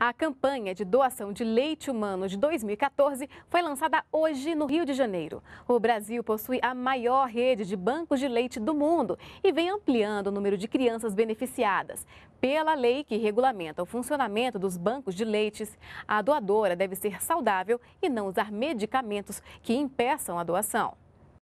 A campanha de doação de leite humano de 2014 foi lançada hoje no Rio de Janeiro. O Brasil possui a maior rede de bancos de leite do mundo e vem ampliando o número de crianças beneficiadas. Pela lei que regulamenta o funcionamento dos bancos de leites, a doadora deve ser saudável e não usar medicamentos que impeçam a doação.